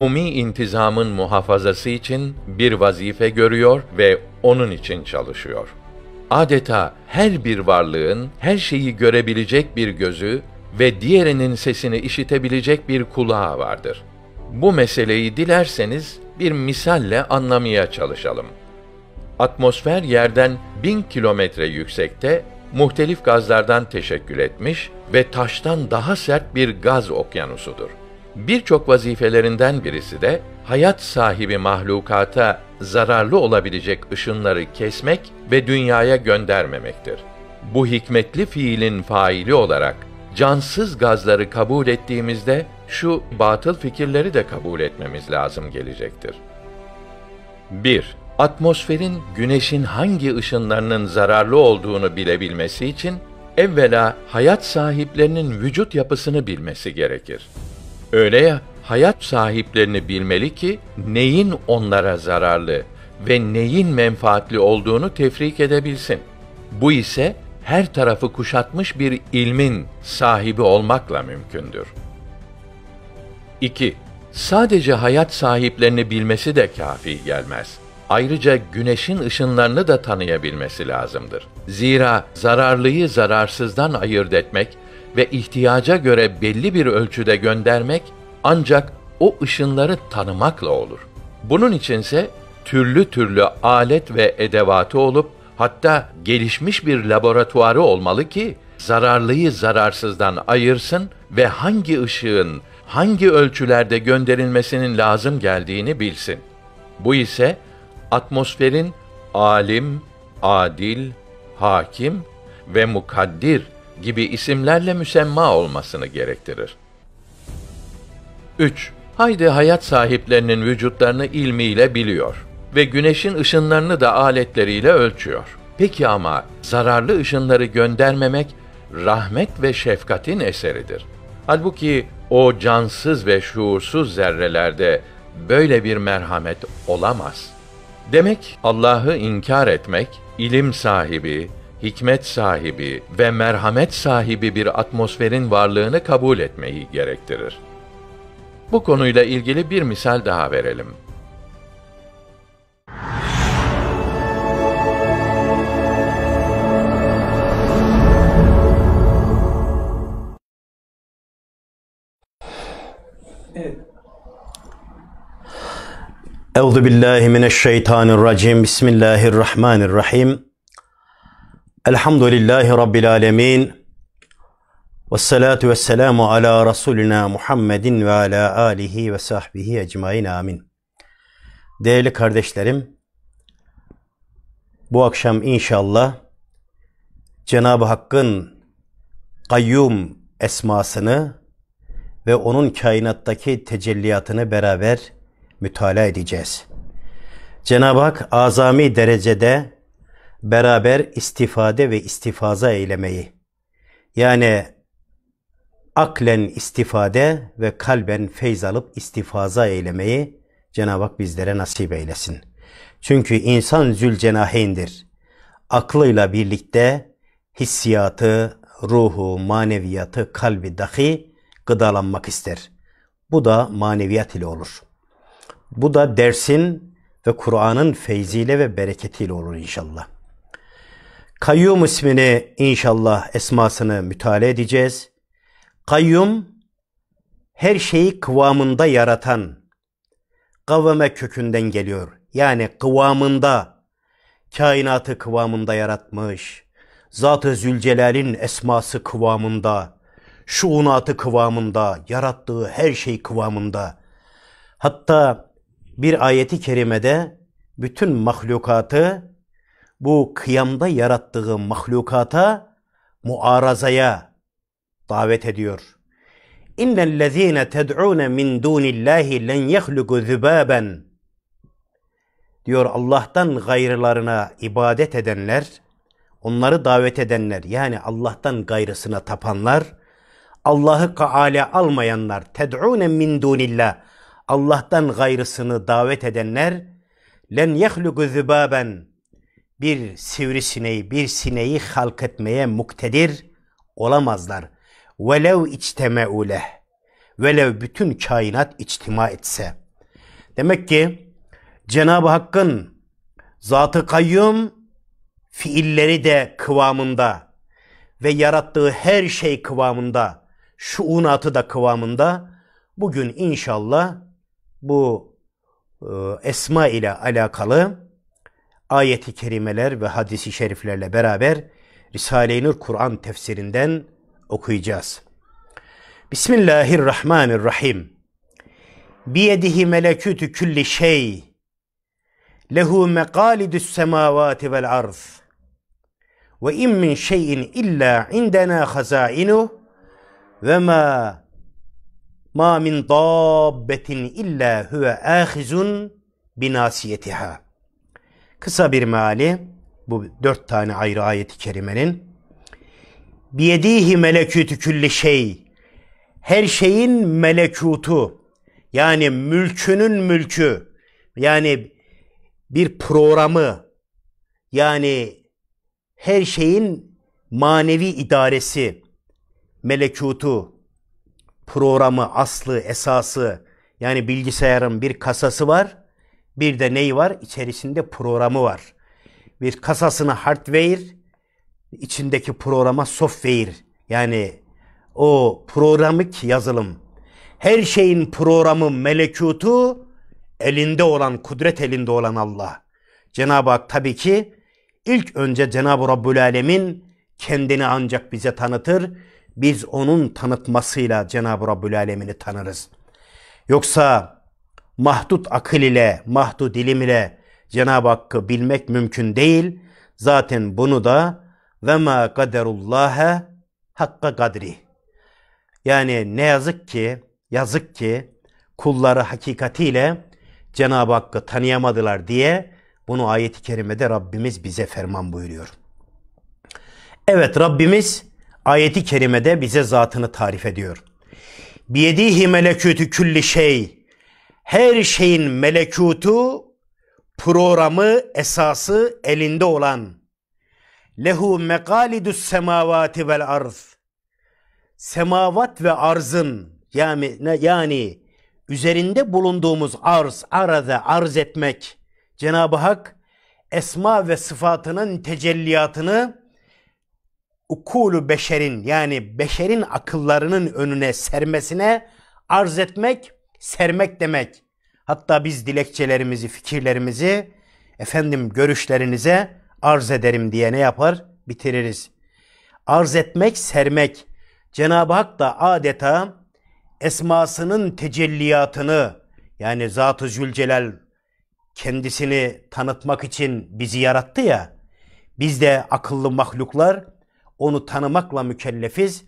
umumi intizamın muhafazası için bir vazife görüyor ve onun için çalışıyor. Adeta her bir varlığın her şeyi görebilecek bir gözü ve diğerinin sesini işitebilecek bir kulağı vardır. Bu meseleyi dilerseniz bir misalle anlamaya çalışalım. Atmosfer yerden bin kilometre yüksekte muhtelif gazlardan teşekkül etmiş ve taştan daha sert bir gaz okyanusudur. Birçok vazifelerinden birisi de hayat sahibi mahlukata zararlı olabilecek ışınları kesmek ve dünyaya göndermemektir. Bu hikmetli fiilin faili olarak cansız gazları kabul ettiğimizde şu batıl fikirleri de kabul etmemiz lazım gelecektir. 1. Atmosferin güneşin hangi ışınlarının zararlı olduğunu bilebilmesi için evvela hayat sahiplerinin vücut yapısını bilmesi gerekir. Öyle ya, hayat sahiplerini bilmeli ki neyin onlara zararlı ve neyin menfaatli olduğunu tefrik edebilsin. Bu ise her tarafı kuşatmış bir ilmin sahibi olmakla mümkündür. 2. Sadece hayat sahiplerini bilmesi de kafi gelmez. Ayrıca güneşin ışınlarını da tanıyabilmesi lazımdır. Zira zararlıyı zararsızdan ayırt etmek ve ihtiyaca göre belli bir ölçüde göndermek ancak o ışınları tanımakla olur. Bunun içinse türlü türlü alet ve edevatı olup hatta gelişmiş bir laboratuvarı olmalı ki zararlıyı zararsızdan ayırsın ve hangi ışığın hangi ölçülerde gönderilmesinin lazım geldiğini bilsin. Bu ise atmosferin alim, adil, hakim ve mukaddir gibi isimlerle müsemma olmasını gerektirir. 3. Haydi hayat sahiplerinin vücutlarını ilmiyle biliyor ve güneşin ışınlarını da aletleriyle ölçüyor. Peki ama zararlı ışınları göndermemek rahmet ve şefkatin eseridir. Halbuki o cansız ve şuursuz zerrelerde böyle bir merhamet olamaz. Demek Allah'ı inkar etmek, ilim sahibi, hikmet sahibi ve merhamet sahibi bir atmosferin varlığını kabul etmeyi gerektirir. Bu konuyla ilgili bir misal daha verelim. Euzu billahi mineşşeytanirracim. Bismillahirrahmanirrahim. Elhamdülillahi Rabbil Alemin. Vessalatu vesselamu ala Resulina Muhammedin ve ala alihi ve sahbihi ecmain amin. Değerli kardeşlerim, bu akşam inşallah Cenab-ı Hakk'ın kayyum esmasını ve onun kainattaki tecelliyatını beraber mütala edeceğiz. Cenab-ı Hak azami derecede beraber istifade ve istifaza eylemeyi yani aklen istifade ve kalben feyz alıp istifaza eylemeyi Cenab-ı Hak bizlere nasip eylesin. Çünkü insan zülcenaheyndir. Aklıyla birlikte hissiyatı, ruhu, maneviyatı, kalbi dahi gıdalanmak ister. Bu da maneviyat ile olur. Bu da dersin ve Kur'an'ın feyziyle ve bereketiyle olur inşallah. Kayyum ismini inşallah esmasını mütale edeceğiz. Kayyum her şeyi kıvamında yaratan kavame kökünden geliyor. Yani kıvamında kainatı kıvamında yaratmış. Zat-ı Zülcelal'in esması kıvamında, şuunatı kıvamında, yarattığı her şey kıvamında. Hatta bir ayeti kerimede bütün mahlukatı bu kıyamda yarattığı mahlukata muarazaya davet ediyor. İnnellezîne ted'ûne min dûnillâhi len yehlugu zübâben diyor Allah'tan gayrılarına ibadet edenler, onları davet edenler yani Allah'tan gayrısına tapanlar, Allah'ı kaale almayanlar, ted'ûne min dûnillah, Allah'tan gayrısını davet edenler, len yehlugu zübâben, bir sivrisineği, bir sineği halk etmeye muktedir olamazlar. Velev içteme'u leh. Velev bütün kainat içtima etse. Demek ki Cenab-ı Hakk'ın zatı kayyum fiilleri de kıvamında ve yarattığı her şey kıvamında, şu unatı da kıvamında bugün inşallah bu e, esma ile alakalı ayeti kerimeler ve hadisi şeriflerle beraber Risale-i Nur Kur'an tefsirinden okuyacağız. Bismillahirrahmanirrahim. Biyedihi melekütü külli şey. Lehu mekalidüs semavati vel arz. Ve in min şeyin illa indena hazainu ve ma ma min dabbetin illa huve ahizun binasiyetiha.'' Kısa bir meali bu dört tane ayrı ayeti kerimenin. Biyedihi melekütü külli şey. Her şeyin melekutu. Yani mülkünün mülkü. Yani bir programı. Yani her şeyin manevi idaresi. Melekutu. Programı, aslı, esası. Yani bilgisayarın bir kasası var bir de neyi var? İçerisinde programı var. Bir kasasını hardware, içindeki programa software. Yani o programik yazılım. Her şeyin programı, melekutu elinde olan, kudret elinde olan Allah. Cenab-ı Hak tabii ki ilk önce Cenab-ı Rabbül Alemin kendini ancak bize tanıtır. Biz onun tanıtmasıyla Cenab-ı Rabbül Alemin'i tanırız. Yoksa mahdut akıl ile, mahdut ilim ile Cenab-ı Hakk'ı bilmek mümkün değil. Zaten bunu da ve ma kaderullâhe hakka kadri. Yani ne yazık ki, yazık ki kulları hakikatiyle Cenab-ı Hakk'ı tanıyamadılar diye bunu ayeti kerimede Rabbimiz bize ferman buyuruyor. Evet Rabbimiz ayeti kerimede bize zatını tarif ediyor. Biyedihi melekütü külli şey her şeyin melekutu, programı, esası elinde olan lehu mekalidus semavati vel arz semavat ve arzın yani yani üzerinde bulunduğumuz arz arada arz etmek Cenab-ı Hak esma ve sıfatının tecelliyatını ukulu beşerin yani beşerin akıllarının önüne sermesine arz etmek sermek demek. Hatta biz dilekçelerimizi, fikirlerimizi efendim görüşlerinize arz ederim diye ne yapar? Bitiririz. Arz etmek, sermek. Cenab-ı Hak da adeta esmasının tecelliyatını yani Zat-ı Zülcelal kendisini tanıtmak için bizi yarattı ya. Biz de akıllı mahluklar onu tanımakla mükellefiz.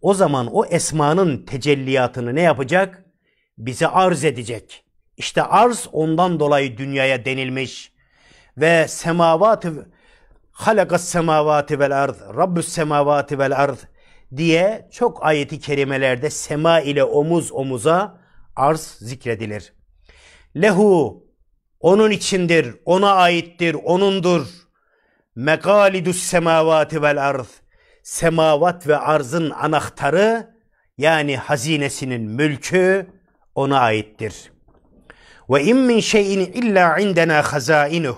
O zaman o esmanın tecelliyatını ne yapacak? bize arz edecek. İşte arz ondan dolayı dünyaya denilmiş. Ve semavatı halakas semavati vel ard Rabbus semavati vel ard diye çok ayeti kerimelerde sema ile omuz omuza arz zikredilir. Lehu onun içindir, ona aittir, onundur. Mekalidus semavati vel ard Semavat ve arzın anahtarı yani hazinesinin mülkü ona aittir. Ve in min şeyin illa indena hazainuh.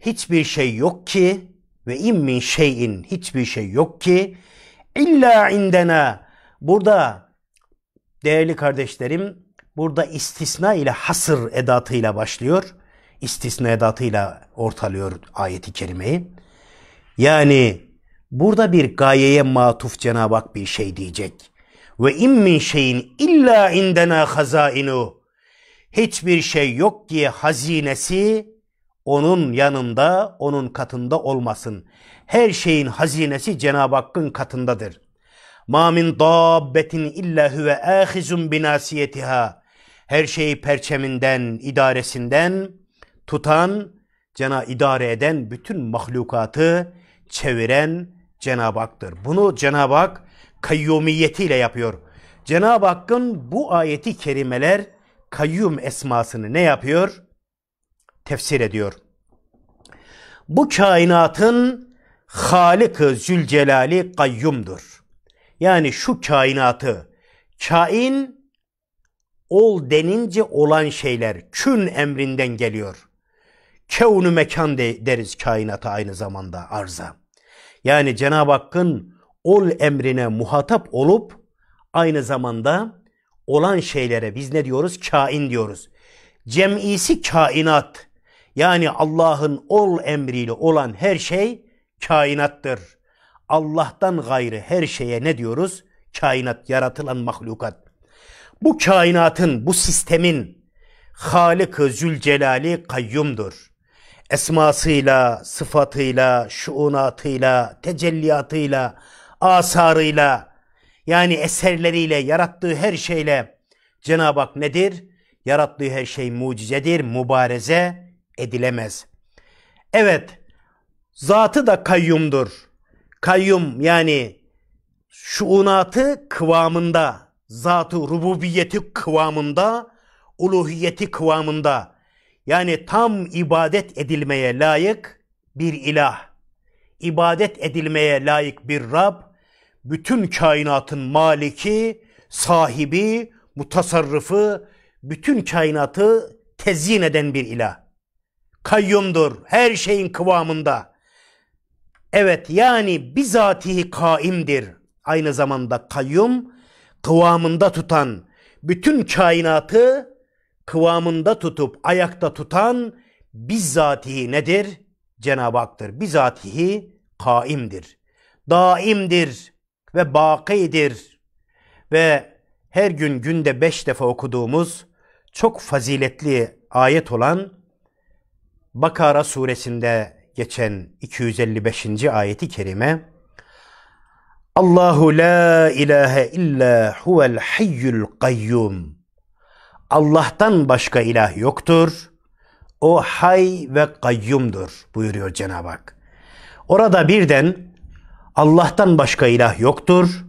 Hiçbir şey yok ki ve in min şeyin hiçbir şey yok ki illa indena. Burada değerli kardeşlerim burada istisna ile hasır edatıyla başlıyor. İstisna edatıyla ortalıyor ayeti kerimeyi. Yani burada bir gayeye matuf Cenab-ı Hak bir şey diyecek. Ve in min şeyin illa indena hazainu. Hiçbir şey yok ki hazinesi onun yanında, onun katında olmasın. Her şeyin hazinesi Cenab-ı Hakk'ın katındadır. Ma min dabbetin illa huve ahizun binasiyetiha. Her şeyi perçeminden, idaresinden tutan, cena idare eden bütün mahlukatı çeviren Cenab-ı Hak'tır. Bunu Cenab-ı Hak kayyumiyetiyle yapıyor. Cenab-ı Hakk'ın bu ayeti kerimeler kayyum esmasını ne yapıyor? Tefsir ediyor. Bu kainatın Halık-ı Zülcelali kayyumdur. Yani şu kainatı kain ol denince olan şeyler kün emrinden geliyor. Keunu mekan de, deriz kainata aynı zamanda arza. Yani Cenab-ı Hakk'ın ol emrine muhatap olup aynı zamanda olan şeylere biz ne diyoruz? Kain diyoruz. Cemisi kainat. Yani Allah'ın ol emriyle olan her şey kainattır. Allah'tan gayrı her şeye ne diyoruz? Kainat, yaratılan mahlukat. Bu kainatın, bu sistemin Halık-ı Zülcelali kayyumdur. Esmasıyla, sıfatıyla, şuunatıyla, tecelliyatıyla, asarıyla yani eserleriyle yarattığı her şeyle Cenab-ı Hak nedir? Yarattığı her şey mucizedir, mübareze edilemez. Evet, zatı da kayyumdur. Kayyum yani şuunatı kıvamında, zatı rububiyeti kıvamında, uluhiyeti kıvamında. Yani tam ibadet edilmeye layık bir ilah. İbadet edilmeye layık bir Rab, bütün kainatın maliki, sahibi, mutasarrıfı, bütün kainatı tezyin eden bir ilah. Kayyumdur, her şeyin kıvamında. Evet yani bizatihi kaimdir. Aynı zamanda kayyum, kıvamında tutan, bütün kainatı kıvamında tutup ayakta tutan bizzatihi nedir? Cenab-ı Hak'tır. Bizatihi kaimdir. Daimdir ve bakidir. Ve her gün günde beş defa okuduğumuz çok faziletli ayet olan Bakara suresinde geçen 255. ayeti kerime Allahu la ilahe illa huvel hayyul kayyum Allah'tan başka ilah yoktur. O hay ve kayyumdur buyuruyor Cenab-ı Hak. Orada birden Allah'tan başka ilah yoktur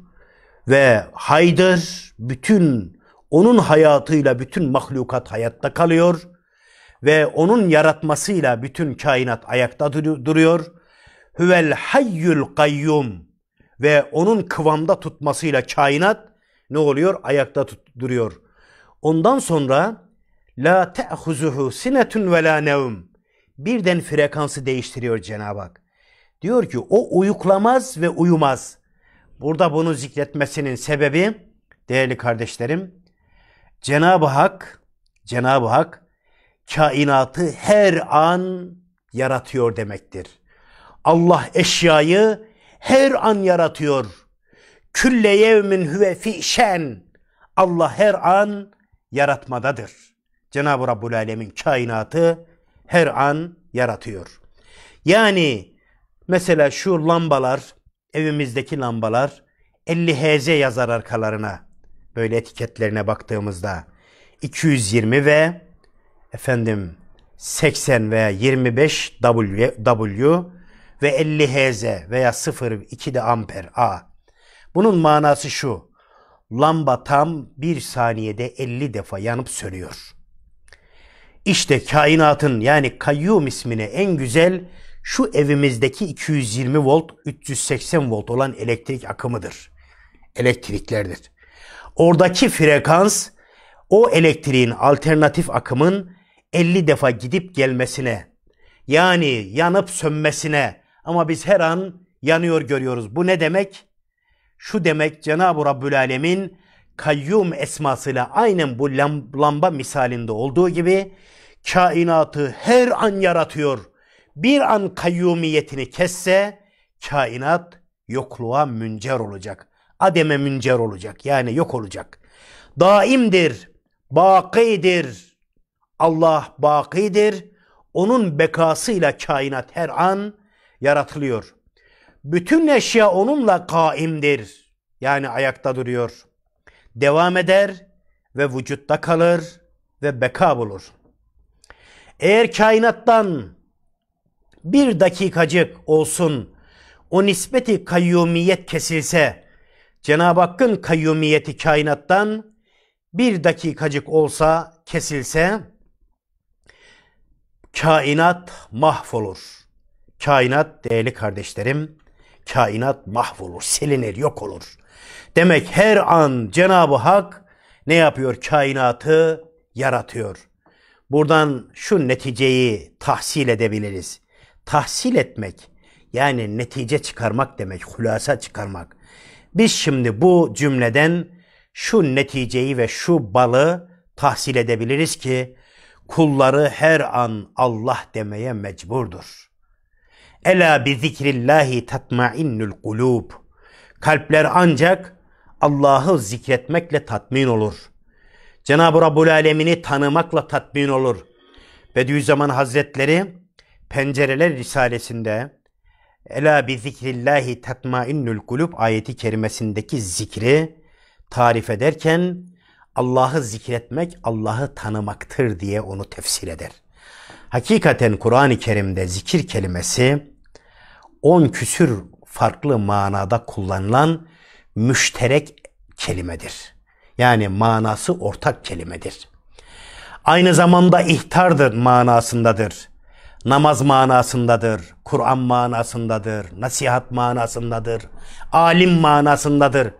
ve haydır bütün onun hayatıyla bütün mahlukat hayatta kalıyor ve onun yaratmasıyla bütün kainat ayakta duruyor. Hüvel hayyül kayyum ve onun kıvamda tutmasıyla kainat ne oluyor? Ayakta tut, duruyor. Ondan sonra la te'huzuhu sinetun ve la nevm. Birden frekansı değiştiriyor Cenab-ı Hak. Diyor ki o uyuklamaz ve uyumaz. Burada bunu zikretmesinin sebebi değerli kardeşlerim Cenab-ı Hak Cenab-ı Hak kainatı her an yaratıyor demektir. Allah eşyayı her an yaratıyor. Külle yevmin huve fi şen. Allah her an yaratmadadır. Cenab-ı Rabbul Alemin kainatı her an yaratıyor. Yani Mesela şu lambalar, evimizdeki lambalar 50 Hz yazar arkalarına. Böyle etiketlerine baktığımızda 220 ve efendim 80 veya 25 W, w ve 50 Hz veya 0,2 de amper A. Bunun manası şu. Lamba tam bir saniyede 50 defa yanıp sönüyor. İşte kainatın yani kayyum ismine en güzel şu evimizdeki 220 volt 380 volt olan elektrik akımıdır. Elektriklerdir. Oradaki frekans o elektriğin alternatif akımın 50 defa gidip gelmesine yani yanıp sönmesine ama biz her an yanıyor görüyoruz. Bu ne demek? Şu demek Cenab-ı Rabbül Alemin kayyum esmasıyla aynen bu lamba misalinde olduğu gibi kainatı her an yaratıyor bir an kayyumiyetini kesse kainat yokluğa müncer olacak. Ademe müncer olacak. Yani yok olacak. Daimdir, bakidir. Allah bakidir. Onun bekasıyla kainat her an yaratılıyor. Bütün eşya onunla kaimdir. Yani ayakta duruyor. Devam eder ve vücutta kalır ve beka bulur. Eğer kainattan bir dakikacık olsun o nispeti kayyumiyet kesilse Cenab-ı Hakk'ın kayyumiyeti kainattan bir dakikacık olsa kesilse kainat mahvolur. Kainat değerli kardeşlerim kainat mahvolur, silinir, yok olur. Demek her an Cenab-ı Hak ne yapıyor? Kainatı yaratıyor. Buradan şu neticeyi tahsil edebiliriz tahsil etmek yani netice çıkarmak demek, hulasa çıkarmak. Biz şimdi bu cümleden şu neticeyi ve şu balı tahsil edebiliriz ki kulları her an Allah demeye mecburdur. Ela bi zikrillahi tatmainnul kulub. Kalpler ancak Allah'ı zikretmekle tatmin olur. Cenab-ı Rabbul Alemin'i tanımakla tatmin olur. Bediüzzaman Hazretleri Pencereler Risalesi'nde Ela bi zikrillahi tatmainnul kulub ayeti kerimesindeki zikri tarif ederken Allah'ı zikretmek Allah'ı tanımaktır diye onu tefsir eder. Hakikaten Kur'an-ı Kerim'de zikir kelimesi on küsür farklı manada kullanılan müşterek kelimedir. Yani manası ortak kelimedir. Aynı zamanda ihtardır manasındadır namaz manasındadır, Kur'an manasındadır, nasihat manasındadır, alim manasındadır.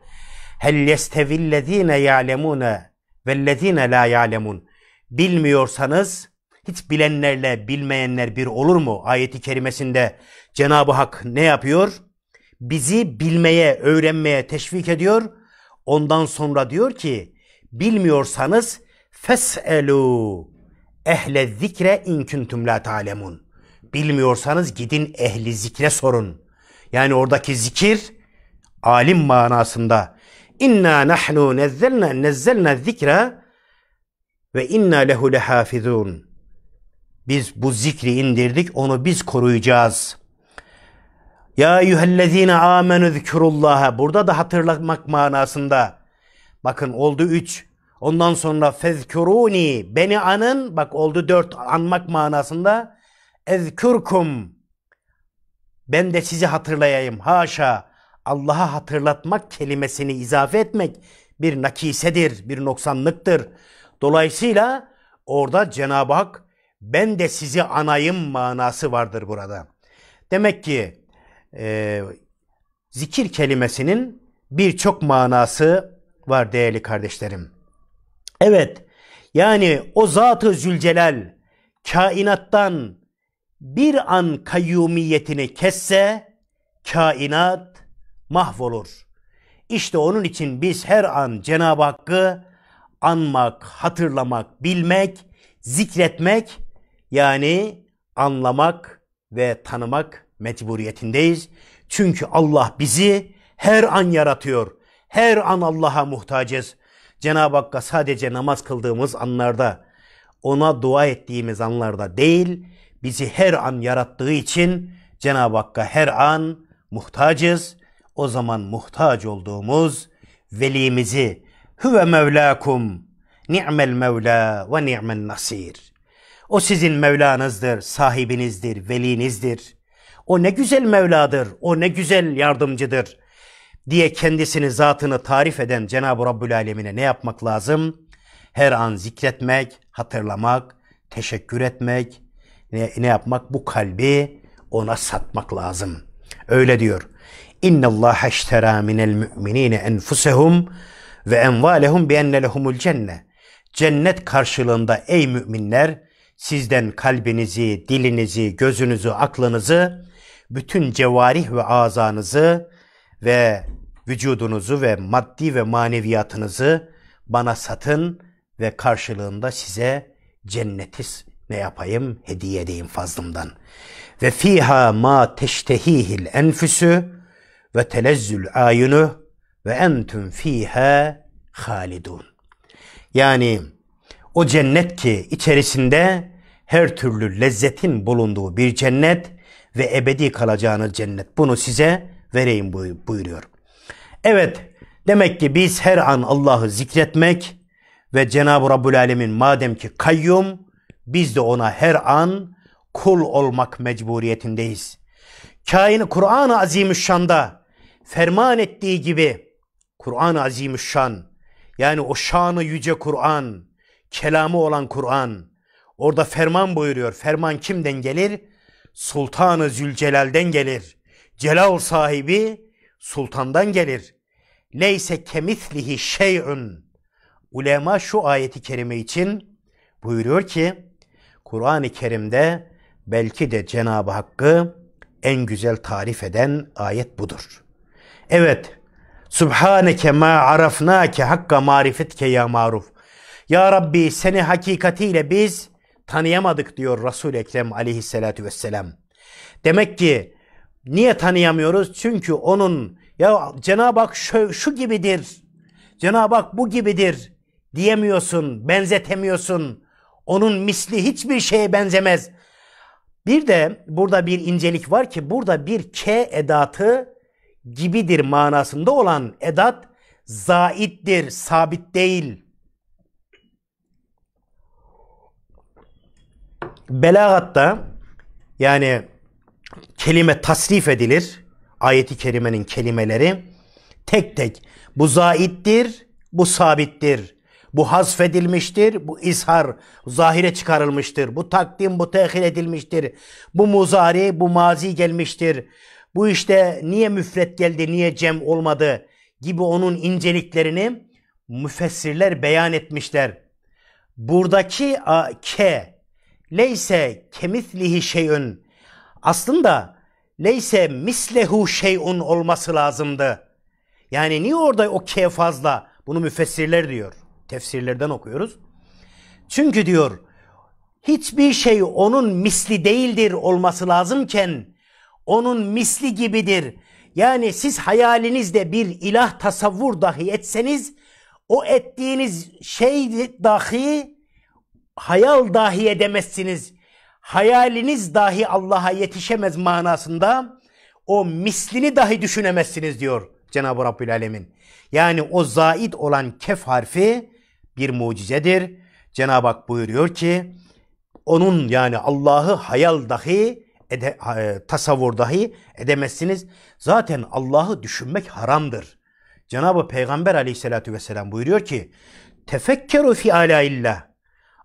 Hel yestevillezine ya'lemune vellezine la ya'lemun. Bilmiyorsanız hiç bilenlerle bilmeyenler bir olur mu? Ayeti kerimesinde Cenab-ı Hak ne yapıyor? Bizi bilmeye, öğrenmeye teşvik ediyor. Ondan sonra diyor ki bilmiyorsanız feselu ehle zikre in la talemun. Bilmiyorsanız gidin ehli zikre sorun. Yani oradaki zikir alim manasında. İnna nahnu nezzelna nezzelna zikra ve inna lehu lehafizun. Biz bu zikri indirdik, onu biz koruyacağız. Ya eyyühellezine amenü zikrullaha. Burada da hatırlamak manasında. Bakın oldu üç. Ondan sonra fezkuruni beni anın. Bak oldu dört anmak manasında. Ezkurkum. Ben de sizi hatırlayayım. Haşa. Allah'a hatırlatmak kelimesini izafe etmek bir nakisedir, bir noksanlıktır. Dolayısıyla orada Cenab-ı Hak ben de sizi anayım manası vardır burada. Demek ki e, zikir kelimesinin birçok manası var değerli kardeşlerim. Evet yani o Zat-ı Zülcelal kainattan bir an kayyumiyetini kesse kainat mahvolur. İşte onun için biz her an Cenab-ı Hakk'ı anmak, hatırlamak, bilmek, zikretmek yani anlamak ve tanımak mecburiyetindeyiz. Çünkü Allah bizi her an yaratıyor. Her an Allah'a muhtacız. Cenab-ı Hakk'a sadece namaz kıldığımız anlarda, ona dua ettiğimiz anlarda değil, bizi her an yarattığı için Cenab-ı Hakk'a her an muhtacız. O zaman muhtaç olduğumuz velimizi Hüve Mevlakum ni'mel Mevla ve ni'men nasir. O sizin Mevlanızdır, sahibinizdir, velinizdir. O ne güzel Mevladır, o ne güzel yardımcıdır diye kendisini zatını tarif eden Cenab-ı Rabbül Alemine ne yapmak lazım? Her an zikretmek, hatırlamak, teşekkür etmek, ne, ne yapmak? Bu kalbi ona satmak lazım. Öyle diyor. İnna Allah eştera minel müminine enfusehum ve envalehum bi enne lehumul cenne. Cennet karşılığında ey müminler sizden kalbinizi, dilinizi, gözünüzü, aklınızı, bütün cevarih ve azanızı, ve vücudunuzu ve maddi ve maneviyatınızı bana satın ve karşılığında size cenneti ne yapayım hediye edeyim fazlımdan. Ve fiha ma teştehihil enfüsü ve telezzül ayunu ve entüm fiha halidun. Yani o cennet ki içerisinde her türlü lezzetin bulunduğu bir cennet ve ebedi kalacağınız cennet. Bunu size vereyim buyuruyor. Evet demek ki biz her an Allah'ı zikretmek ve Cenab-ı Rabbül Alemin madem ki kayyum biz de ona her an kul olmak mecburiyetindeyiz. Kain Kur'an-ı Azimüşşan'da ferman ettiği gibi Kur'an-ı Azimüşşan yani o şanı yüce Kur'an, kelamı olan Kur'an orada ferman buyuruyor. Ferman kimden gelir? Sultanı Zülcelal'den gelir. Celal sahibi sultandan gelir. Leyse kemislihi şey'ün. Ulema şu ayeti kerime için buyuruyor ki Kur'an-ı Kerim'de belki de Cenab-ı Hakk'ı en güzel tarif eden ayet budur. Evet. Subhaneke ma arafnake hakka marifetke ya maruf. Ya Rabbi seni hakikatiyle biz tanıyamadık diyor Resul-i Ekrem aleyhissalatü vesselam. Demek ki Niye tanıyamıyoruz? Çünkü onun ya Cenab-ı Hak şu, şu gibidir, Cenab-ı Hak bu gibidir diyemiyorsun, benzetemiyorsun. Onun misli hiçbir şeye benzemez. Bir de burada bir incelik var ki burada bir K edatı gibidir manasında olan edat zaittir, sabit değil. Belagatta yani kelime tasrif edilir. Ayeti kerimenin kelimeleri tek tek bu zaittir, bu sabittir. Bu hazfedilmiştir, bu izhar, zahire çıkarılmıştır. Bu takdim, bu tehir edilmiştir. Bu muzari, bu mazi gelmiştir. Bu işte niye müfret geldi, niye cem olmadı gibi onun inceliklerini müfessirler beyan etmişler. Buradaki a, ke leyse kemislihi şeyün aslında leyse mislehu şeyun olması lazımdı. Yani niye orada o ke fazla? Bunu müfessirler diyor. Tefsirlerden okuyoruz. Çünkü diyor hiçbir şey onun misli değildir olması lazımken onun misli gibidir. Yani siz hayalinizde bir ilah tasavvur dahi etseniz o ettiğiniz şey dahi hayal dahi edemezsiniz hayaliniz dahi Allah'a yetişemez manasında o mislini dahi düşünemezsiniz diyor Cenab-ı Rabbül Alemin. Yani o zaid olan kef harfi bir mucizedir. Cenab-ı Hak buyuruyor ki onun yani Allah'ı hayal dahi ede, e, tasavvur dahi edemezsiniz. Zaten Allah'ı düşünmek haramdır. Cenab-ı Peygamber aleyhissalatü vesselam buyuruyor ki tefekkeru fi alaillah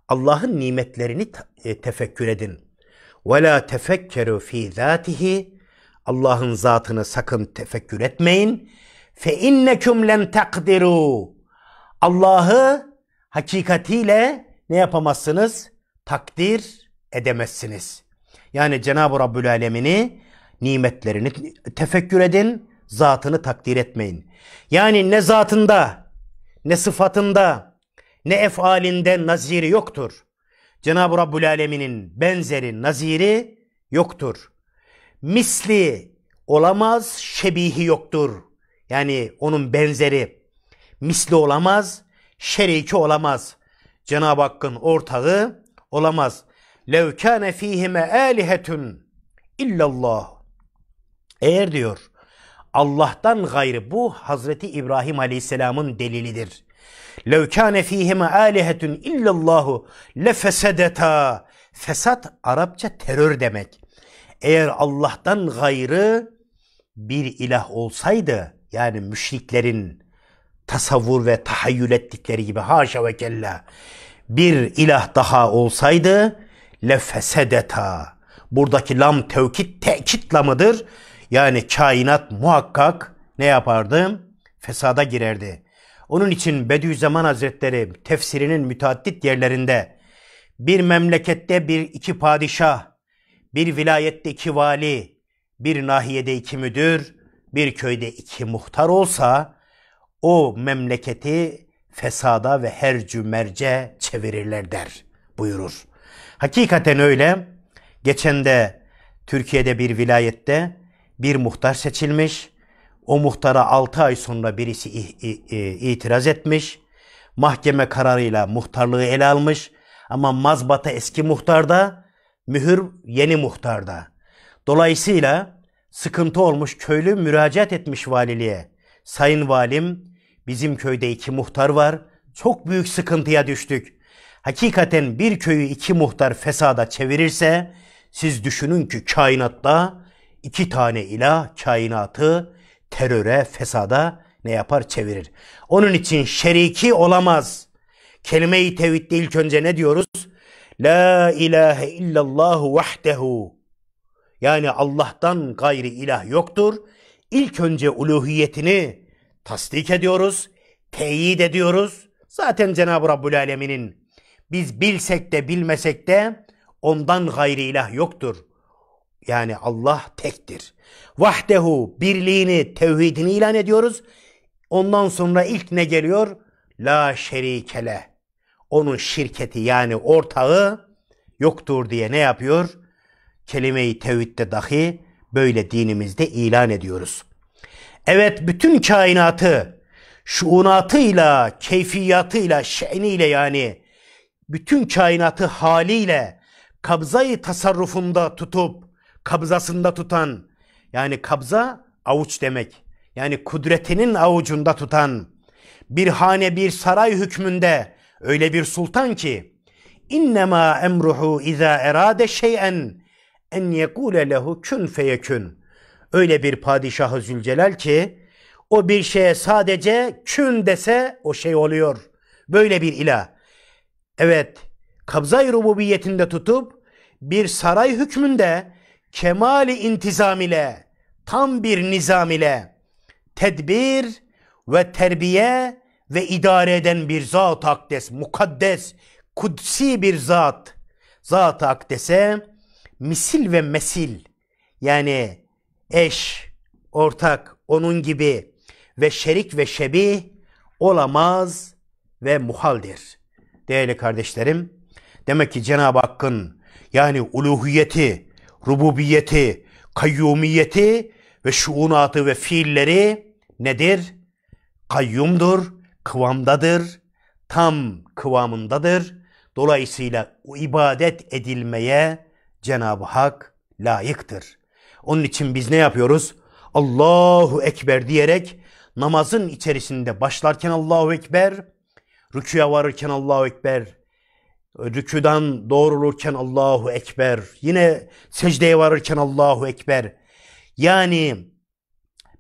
Allah'ın nimetlerini e, tefekkür edin. Ve la tefekkeru fi zatihi. Allah'ın zatını sakın tefekkür etmeyin. Fe inneküm len takdiru. Allah'ı hakikatiyle ne yapamazsınız? Takdir edemezsiniz. Yani Cenab-ı Rabbül Alemin'i nimetlerini tefekkür edin, zatını takdir etmeyin. Yani ne zatında, ne sıfatında, ne efalinde naziri yoktur. Cenab-ı Rabbül Alemin'in benzeri naziri yoktur. Misli olamaz, şebihi yoktur. Yani onun benzeri misli olamaz, şeriki olamaz. Cenab-ı Hakk'ın ortağı olamaz. Lev kâne fîhime âlihetün illallah. Eğer diyor Allah'tan gayrı bu Hazreti İbrahim Aleyhisselam'ın delilidir. لَوْ كَانَ ف۪يهِمَا آلِهَةٌ اِلَّا اللّٰهُ لَفَسَدَتَا Fesat Arapça terör demek. Eğer Allah'tan gayrı bir ilah olsaydı yani müşriklerin tasavvur ve tahayyül ettikleri gibi haşa ve kella bir ilah daha olsaydı lefesedeta. Buradaki lam tevkit tekit lamıdır. Yani kainat muhakkak ne yapardı? Fesada girerdi. Onun için Bediüzzaman Hazretleri tefsirinin müteaddit yerlerinde bir memlekette bir iki padişah, bir vilayette iki vali, bir nahiyede iki müdür, bir köyde iki muhtar olsa o memleketi fesada ve her cümerce çevirirler der buyurur. Hakikaten öyle. Geçen de Türkiye'de bir vilayette bir muhtar seçilmiş. O muhtara 6 ay sonra birisi itiraz etmiş. Mahkeme kararıyla muhtarlığı ele almış. Ama mazbata eski muhtarda, mühür yeni muhtarda. Dolayısıyla sıkıntı olmuş köylü müracaat etmiş valiliğe. Sayın valim bizim köyde iki muhtar var. Çok büyük sıkıntıya düştük. Hakikaten bir köyü iki muhtar fesada çevirirse siz düşünün ki kainatta iki tane ilah kainatı teröre, fesada ne yapar? Çevirir. Onun için şeriki olamaz. Kelime-i tevhidde ilk önce ne diyoruz? La ilahe illallah vahdehu. Yani Allah'tan gayri ilah yoktur. İlk önce uluhiyetini tasdik ediyoruz, teyit ediyoruz. Zaten Cenab-ı Rabbül Alemin'in biz bilsek de bilmesek de ondan gayri ilah yoktur. Yani Allah tektir. Vahdehu birliğini, tevhidini ilan ediyoruz. Ondan sonra ilk ne geliyor? La şerikele. Onun şirketi yani ortağı yoktur diye ne yapıyor? Kelime-i tevhidde dahi böyle dinimizde ilan ediyoruz. Evet bütün kainatı şuunatıyla, keyfiyatıyla, şeniyle yani bütün kainatı haliyle kabzayı tasarrufunda tutup kabzasında tutan yani kabza avuç demek. Yani kudretinin avucunda tutan bir hane bir saray hükmünde öyle bir sultan ki innema emruhu iza erade şeyen en yekule lehu kun feyekun. Öyle bir padişahı Zülcelal ki o bir şeye sadece kün dese o şey oluyor. Böyle bir ilah. Evet, kabzayı rububiyetinde tutup bir saray hükmünde kemali intizam ile, tam bir nizam ile tedbir ve terbiye ve idare eden bir zat akdes, mukaddes, kudsi bir zat, zat akdese misil ve mesil yani eş, ortak, onun gibi ve şerik ve şebih olamaz ve muhaldir. Değerli kardeşlerim, demek ki Cenab-ı Hakk'ın yani uluhiyeti, rububiyeti, kayyumiyeti ve şuunatı ve fiilleri nedir? Kayyumdur, kıvamdadır, tam kıvamındadır. Dolayısıyla o ibadet edilmeye Cenab-ı Hak layıktır. Onun için biz ne yapıyoruz? Allahu Ekber diyerek namazın içerisinde başlarken Allahu Ekber, rüküye varırken Allahu Ekber, Rüküden doğrulurken Allahu Ekber, yine secdeye varırken Allahu Ekber. Yani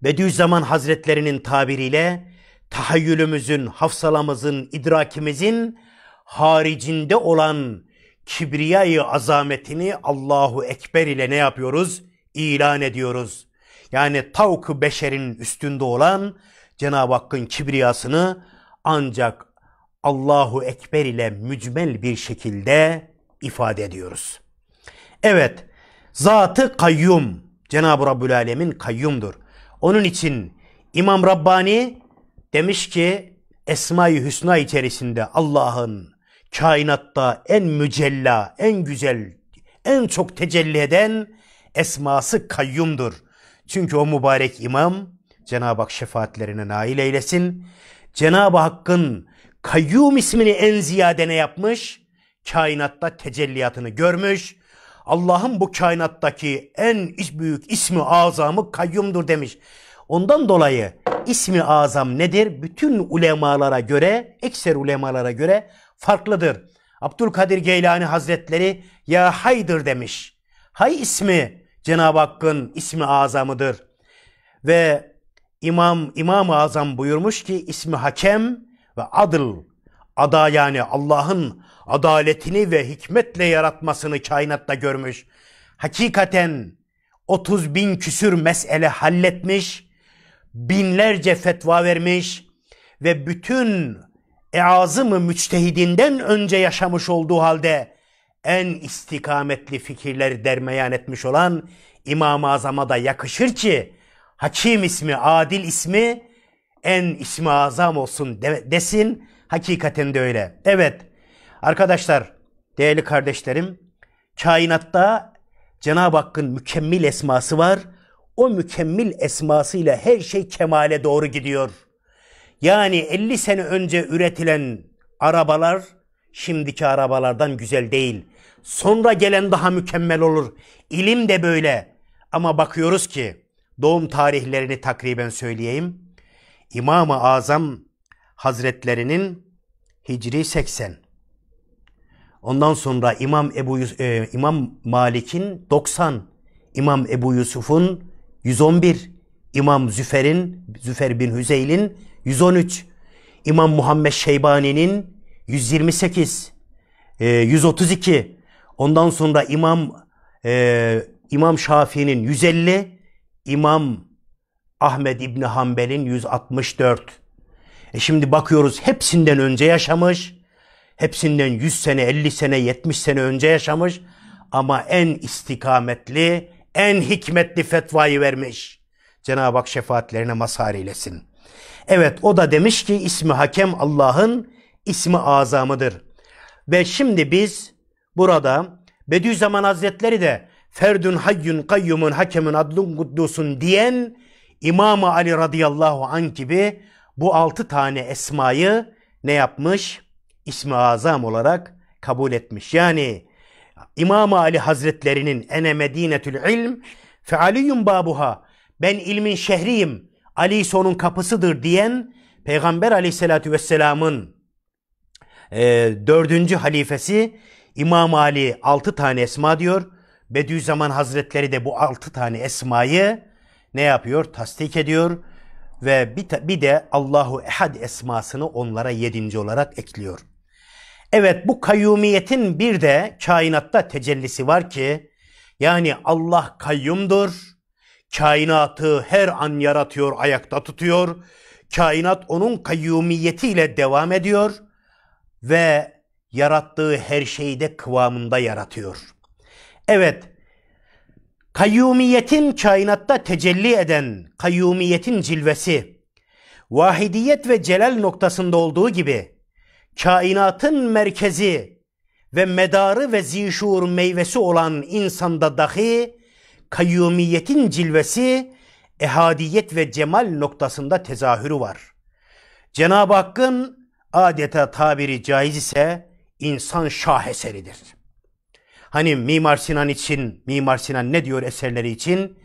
Bediüzzaman Hazretlerinin tabiriyle tahayyülümüzün, hafsalamızın, idrakimizin haricinde olan kibriyayı azametini Allahu Ekber ile ne yapıyoruz? İlan ediyoruz. Yani tavk beşerin üstünde olan Cenab-ı Hakk'ın kibriyasını ancak Allahu Ekber ile mücmel bir şekilde ifade ediyoruz. Evet, zatı kayyum, Cenab-ı Rabbül Alemin kayyumdur. Onun için İmam Rabbani demiş ki Esma-i Hüsna içerisinde Allah'ın kainatta en mücella, en güzel, en çok tecelli eden esması kayyumdur. Çünkü o mübarek imam Cenab-ı Hak şefaatlerine nail eylesin. Cenab-ı Hakk'ın Kayyum ismini en ziyade ne yapmış? Kainatta tecelliyatını görmüş. Allah'ın bu kainattaki en büyük ismi azamı kayyumdur demiş. Ondan dolayı ismi azam nedir? Bütün ulemalara göre, ekser ulemalara göre farklıdır. Abdülkadir Geylani Hazretleri ya haydır demiş. Hay ismi Cenab-ı Hakk'ın ismi azamıdır. Ve İmam İmam-ı Azam buyurmuş ki ismi hakem ve adıl, ada yani Allah'ın adaletini ve hikmetle yaratmasını kainatta görmüş. Hakikaten 30 bin küsür mesele halletmiş, binlerce fetva vermiş ve bütün eazımı müçtehidinden önce yaşamış olduğu halde en istikametli fikirleri dermeyan etmiş olan İmam-ı Azam'a da yakışır ki Hakim ismi, Adil ismi en ismi azam olsun de, desin. Hakikaten de öyle. Evet arkadaşlar değerli kardeşlerim kainatta Cenab-ı Hakk'ın mükemmel esması var. O mükemmel esmasıyla her şey kemale doğru gidiyor. Yani 50 sene önce üretilen arabalar şimdiki arabalardan güzel değil. Sonra gelen daha mükemmel olur. İlim de böyle. Ama bakıyoruz ki doğum tarihlerini takriben söyleyeyim. İmam-ı Azam Hazretlerinin Hicri 80. Ondan sonra İmam Ebu e, İmam Malik'in 90, İmam Ebu Yusuf'un 111, İmam Züfer'in Züfer bin Hüzeyl'in 113, İmam Muhammed Şeybani'nin 128, e, 132. Ondan sonra İmam e, İmam Şafii'nin 150, İmam Ahmed İbni Hanbel'in 164. E şimdi bakıyoruz hepsinden önce yaşamış. Hepsinden 100 sene, 50 sene, 70 sene önce yaşamış. Ama en istikametli, en hikmetli fetvayı vermiş. Cenab-ı Hak şefaatlerine mazhar eylesin. Evet o da demiş ki ismi hakem Allah'ın ismi azamıdır. Ve şimdi biz burada Bediüzzaman Hazretleri de Ferdün Hayyun, Kayyumun Hakemun Adlun Kuddusun diyen imam Ali radıyallahu an gibi bu altı tane esmayı ne yapmış? İsmi azam olarak kabul etmiş. Yani imam Ali hazretlerinin ene medinetül ilm fe babuha ben ilmin şehriyim Ali sonun kapısıdır diyen Peygamber aleyhissalatü vesselamın e, dördüncü halifesi İmam Ali altı tane esma diyor. Bediüzzaman Hazretleri de bu altı tane esmayı ne yapıyor? Tasdik ediyor ve bir, bir de Allahu Ehad esmasını onlara yedinci olarak ekliyor. Evet bu kayyumiyetin bir de kainatta tecellisi var ki yani Allah kayyumdur. Kainatı her an yaratıyor, ayakta tutuyor. Kainat onun kayyumiyetiyle devam ediyor ve yarattığı her şeyi de kıvamında yaratıyor. Evet, kayyumiyetin kainatta tecelli eden kayyumiyetin cilvesi, vahidiyet ve celal noktasında olduğu gibi, kainatın merkezi ve medarı ve zişur meyvesi olan insanda dahi, kayyumiyetin cilvesi, ehadiyet ve cemal noktasında tezahürü var. Cenab-ı Hakk'ın adeta tabiri caiz ise insan şaheseridir.'' Hani Mimar Sinan için, Mimar Sinan ne diyor eserleri için?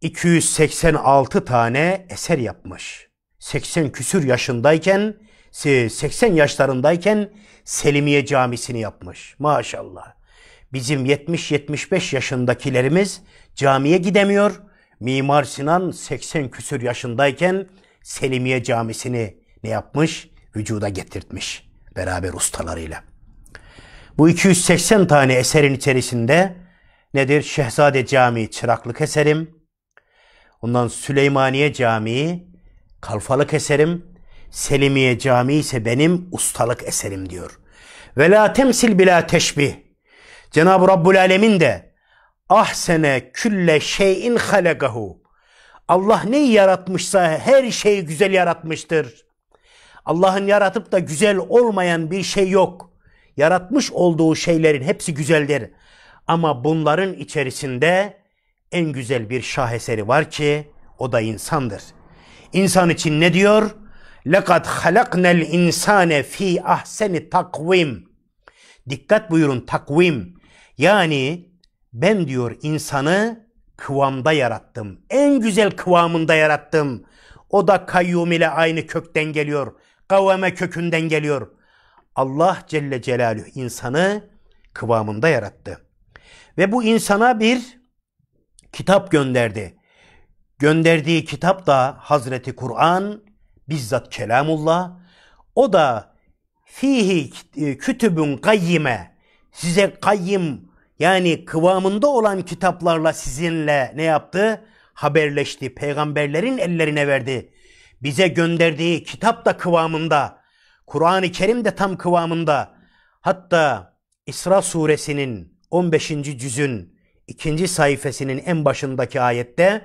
286 tane eser yapmış. 80 küsür yaşındayken, 80 yaşlarındayken Selimiye Camisi'ni yapmış. Maşallah. Bizim 70-75 yaşındakilerimiz camiye gidemiyor. Mimar Sinan 80 küsür yaşındayken Selimiye Camisi'ni ne yapmış? Vücuda getirtmiş beraber ustalarıyla. Bu 280 tane eserin içerisinde nedir? Şehzade Camii çıraklık eserim. Ondan Süleymaniye Camii kalfalık eserim. Selimiye Camii ise benim ustalık eserim diyor. Ve la temsil bila teşbih. Cenab-ı Rabbul Alemin de ahsene külle şeyin halagahu. Allah neyi yaratmışsa her şeyi güzel yaratmıştır. Allah'ın yaratıp da güzel olmayan bir şey yok yaratmış olduğu şeylerin hepsi güzeldir. Ama bunların içerisinde en güzel bir şaheseri var ki o da insandır. İnsan için ne diyor? لَقَدْ خَلَقْنَا insane fi ahseni takvim. Dikkat buyurun takvim. Yani ben diyor insanı kıvamda yarattım. En güzel kıvamında yarattım. O da kayyum ile aynı kökten geliyor. Kavame kökünden geliyor. Allah Celle Celaluhu insanı kıvamında yarattı. Ve bu insana bir kitap gönderdi. Gönderdiği kitap da Hazreti Kur'an bizzat kelamullah. O da fihi e, kütübün kayyime size kayyim yani kıvamında olan kitaplarla sizinle ne yaptı? Haberleşti. Peygamberlerin ellerine verdi. Bize gönderdiği kitap da kıvamında. Kur'an-ı Kerim de tam kıvamında. Hatta İsra suresinin 15. cüzün 2. sayfasının en başındaki ayette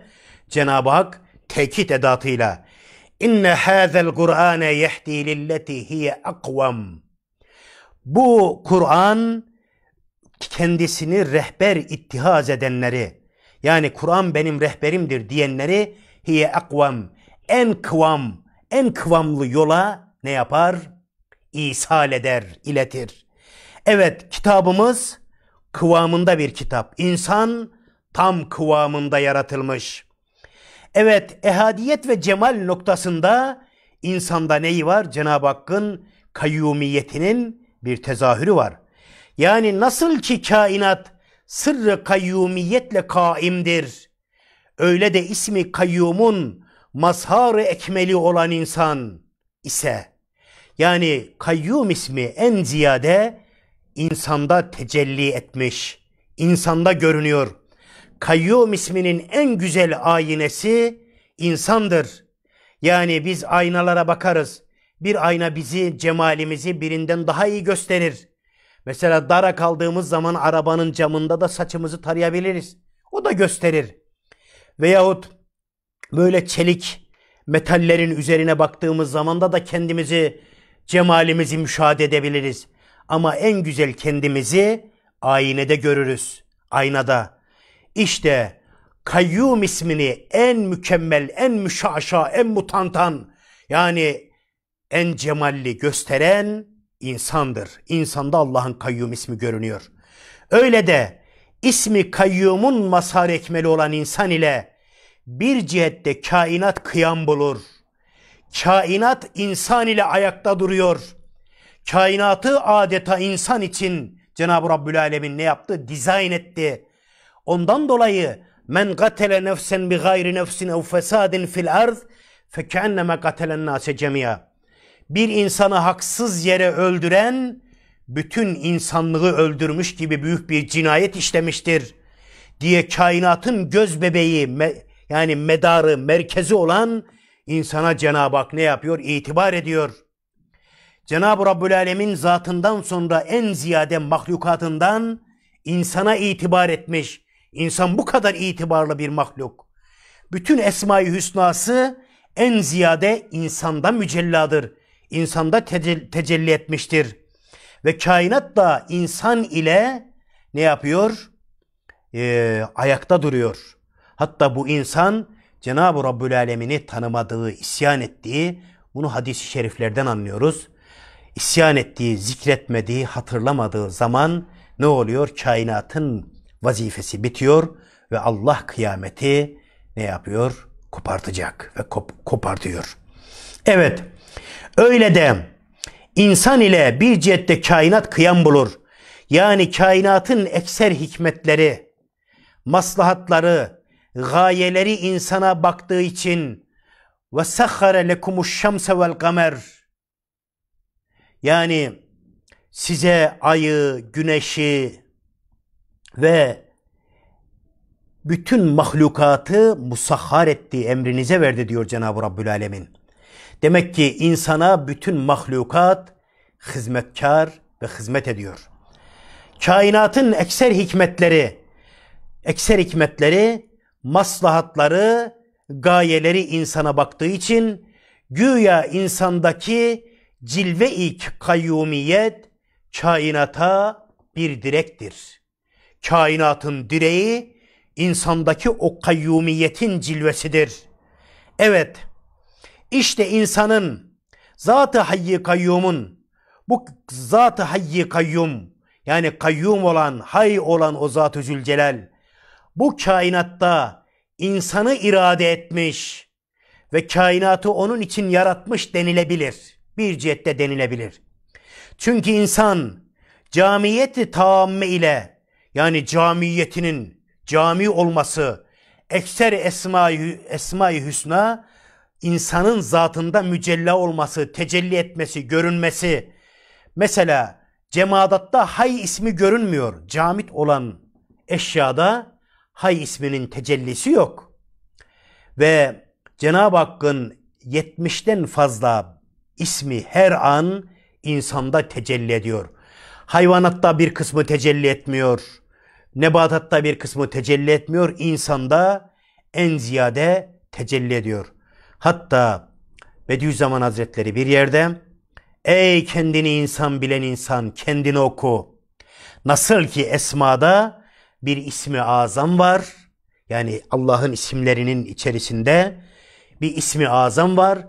Cenab-ı Hak tekit edatıyla İnne hâzel Kur'âne yehdi lilleti hiye akvam. Bu Kur'an kendisini rehber ittihaz edenleri yani Kur'an benim rehberimdir diyenleri hiye akvam en kıvam en kıvamlı yola ne yapar? İsal eder, iletir. Evet kitabımız kıvamında bir kitap. İnsan tam kıvamında yaratılmış. Evet ehadiyet ve cemal noktasında insanda neyi var? Cenab-ı Hakk'ın kayyumiyetinin bir tezahürü var. Yani nasıl ki kainat sırrı kayyumiyetle kaimdir. Öyle de ismi kayyumun mazhar ekmeli olan insan ise yani kayyum ismi en ziyade insanda tecelli etmiş, insanda görünüyor. Kayyum isminin en güzel aynesi insandır. Yani biz aynalara bakarız. Bir ayna bizi, cemalimizi birinden daha iyi gösterir. Mesela dara kaldığımız zaman arabanın camında da saçımızı tarayabiliriz. O da gösterir. Veyahut böyle çelik metallerin üzerine baktığımız zamanda da kendimizi, cemalimizi müşahede edebiliriz. Ama en güzel kendimizi aynede görürüz. Aynada. İşte kayyum ismini en mükemmel, en müşaşa, en mutantan yani en cemalli gösteren insandır. İnsanda Allah'ın kayyum ismi görünüyor. Öyle de ismi kayyumun mazhar ekmeli olan insan ile bir cihette kainat kıyam bulur. Kainat insan ile ayakta duruyor. Kainatı adeta insan için Cenab-ı Rabbül Alemin ne yaptı? Dizayn etti. Ondan dolayı men gatele nefsen bi gayri nefsin ev fesadin fil arz fekenneme gatelen nase cemia. Bir insanı haksız yere öldüren bütün insanlığı öldürmüş gibi büyük bir cinayet işlemiştir diye kainatın göz bebeği yani medarı, merkezi olan insana Cenab-ı Hak ne yapıyor? İtibar ediyor. Cenab-ı Rabbül Alemin zatından sonra en ziyade mahlukatından insana itibar etmiş. İnsan bu kadar itibarlı bir mahluk. Bütün Esma-i Hüsna'sı en ziyade insanda mücelladır. İnsanda tecell- tecelli etmiştir. Ve kainat da insan ile ne yapıyor? Ee, ayakta duruyor. Hatta bu insan Cenab-ı Rabbül Alemin'i tanımadığı, isyan ettiği, bunu hadis-i şeriflerden anlıyoruz. İsyan ettiği, zikretmediği, hatırlamadığı zaman ne oluyor? Kainatın vazifesi bitiyor ve Allah kıyameti ne yapıyor? Kopartacak ve kop kopartıyor. Evet, öyle de insan ile bir cihette kainat kıyam bulur. Yani kainatın ekser hikmetleri, maslahatları, gayeleri insana baktığı için ve sahara lekumuş şemse vel kamer yani size ayı, güneşi ve bütün mahlukatı musahhar ettiği emrinize verdi diyor Cenab-ı Rabbül Alemin. Demek ki insana bütün mahlukat hizmetkar ve hizmet ediyor. Kainatın ekser hikmetleri, ekser hikmetleri maslahatları, gayeleri insana baktığı için güya insandaki cilve-i kayyumiyet kainata bir direktir. Kainatın direği insandaki o kayyumiyetin cilvesidir. Evet, işte insanın zatı hayyi kayyumun bu zatı hayyi kayyum yani kayyum olan, hay olan o zatı zülcelal bu kainatta insanı irade etmiş ve kainatı onun için yaratmış denilebilir. Bir cihette denilebilir. Çünkü insan camiyeti tamme ile yani camiyetinin cami olması ekser esma-i esma hüsna insanın zatında mücella olması, tecelli etmesi, görünmesi. Mesela cemadatta hay ismi görünmüyor. Camit olan eşyada hay isminin tecellisi yok. Ve Cenab-ı Hakk'ın 70'ten fazla ismi her an insanda tecelli ediyor. Hayvanatta bir kısmı tecelli etmiyor. Nebatatta bir kısmı tecelli etmiyor. İnsanda en ziyade tecelli ediyor. Hatta Bediüzzaman Hazretleri bir yerde Ey kendini insan bilen insan kendini oku. Nasıl ki esmada bir ismi azam var. Yani Allah'ın isimlerinin içerisinde bir ismi azam var.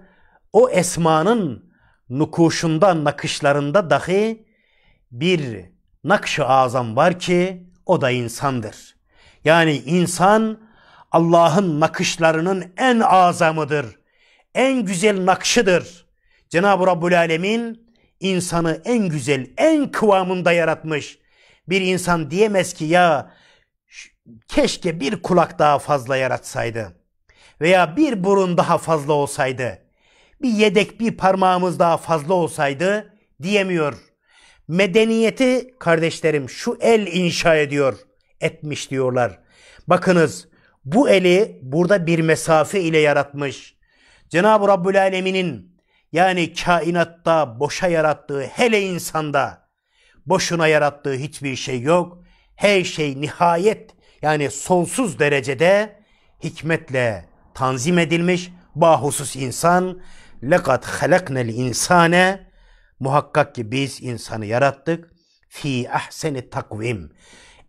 O esmanın nukuşunda, nakışlarında dahi bir nakş-ı azam var ki o da insandır. Yani insan Allah'ın nakışlarının en azamıdır. En güzel nakşıdır. Cenab-ı Rabbül Alemin insanı en güzel, en kıvamında yaratmış. Bir insan diyemez ki ya keşke bir kulak daha fazla yaratsaydı veya bir burun daha fazla olsaydı, bir yedek bir parmağımız daha fazla olsaydı diyemiyor. Medeniyeti kardeşlerim şu el inşa ediyor, etmiş diyorlar. Bakınız bu eli burada bir mesafe ile yaratmış. Cenab-ı Rabbül Alemin'in yani kainatta boşa yarattığı hele insanda boşuna yarattığı hiçbir şey yok her şey nihayet yani sonsuz derecede hikmetle tanzim edilmiş bahusus insan lekat halaknel insane muhakkak ki biz insanı yarattık fi ahseni takvim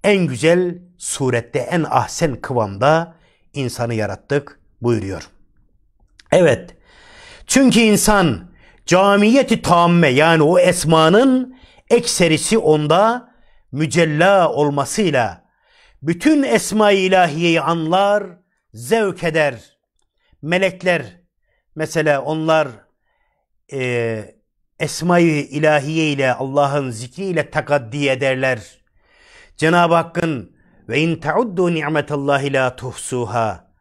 en güzel surette en ahsen kıvamda insanı yarattık buyuruyor. Evet. Çünkü insan camiyeti tamme yani o esmanın ekserisi onda mücella olmasıyla bütün esma-i ilahiyeyi anlar, zevk eder. Melekler mesela onlar e, esma-i ilahiye ile Allah'ın zikriyle takaddi ederler. Cenab-ı Hakk'ın ve in tauddu ni'metallahi la tuhsuha.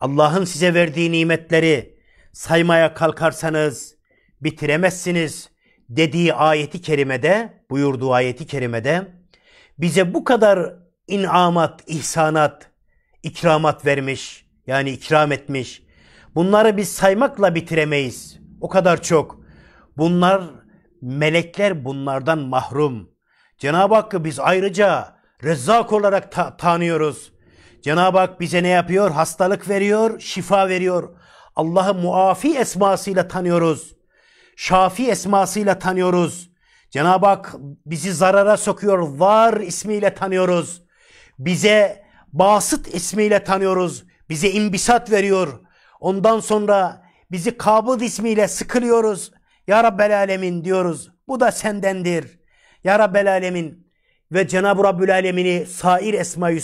Allah'ın size verdiği nimetleri saymaya kalkarsanız bitiremezsiniz dediği ayeti kerimede, buyurduğu ayeti kerimede bize bu kadar inamat, ihsanat, ikramat vermiş. Yani ikram etmiş. Bunları biz saymakla bitiremeyiz. O kadar çok. Bunlar melekler bunlardan mahrum. Cenab-ı Hakk'ı biz ayrıca Rezzak olarak ta- tanıyoruz. Cenab-ı Hak bize ne yapıyor? Hastalık veriyor, şifa veriyor. Allah'ı muafi esmasıyla tanıyoruz. Şafi esmasıyla tanıyoruz. Cenab-ı Hak bizi zarara sokuyor. Var ismiyle tanıyoruz. Bize basit ismiyle tanıyoruz. Bize imbisat veriyor. Ondan sonra bizi kabız ismiyle sıkılıyoruz. Ya Rabbel Alemin diyoruz. Bu da sendendir. Ya Rabbel Alemin ve Cenab-ı Rabbül Alemin'i sair Esma-i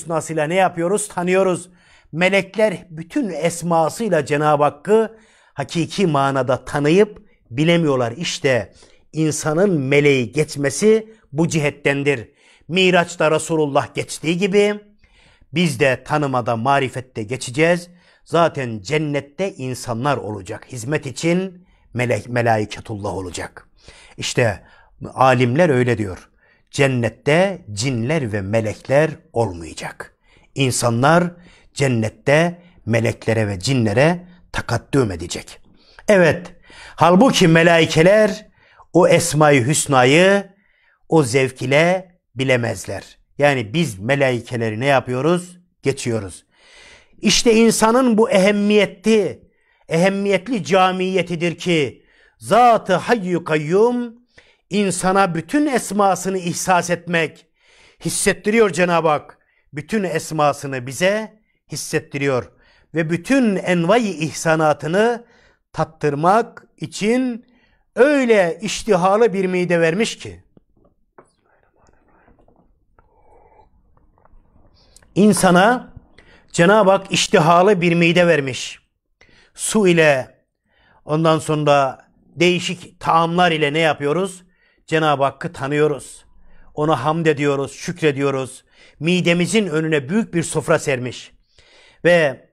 ne yapıyoruz? Tanıyoruz. Melekler bütün esmasıyla Cenab-ı Hakk'ı hakiki manada tanıyıp bilemiyorlar. İşte insanın meleği geçmesi bu cihettendir. Miraç'ta Resulullah geçtiği gibi biz de tanımada marifette geçeceğiz. Zaten cennette insanlar olacak. Hizmet için melek, melaiketullah olacak. İşte alimler öyle diyor. Cennette cinler ve melekler olmayacak. İnsanlar cennette meleklere ve cinlere takaddüm edecek. Evet, halbuki melaikeler o Esma-i Hüsna'yı o zevk ile bilemezler. Yani biz melaikeleri ne yapıyoruz? Geçiyoruz. İşte insanın bu ehemmiyetli, ehemmiyetli camiyetidir ki Zat-ı Hayyu Kayyum insana bütün esmasını ihsas etmek hissettiriyor Cenab-ı Hak. Bütün esmasını bize hissettiriyor ve bütün envai ihsanatını tattırmak için öyle iştihalı bir mide vermiş ki insana Cenab-ı Hak iştihalı bir mide vermiş. Su ile ondan sonra değişik taamlar ile ne yapıyoruz? Cenab-ı Hakk'ı tanıyoruz. Ona hamd ediyoruz, şükrediyoruz. Midemizin önüne büyük bir sofra sermiş. Ve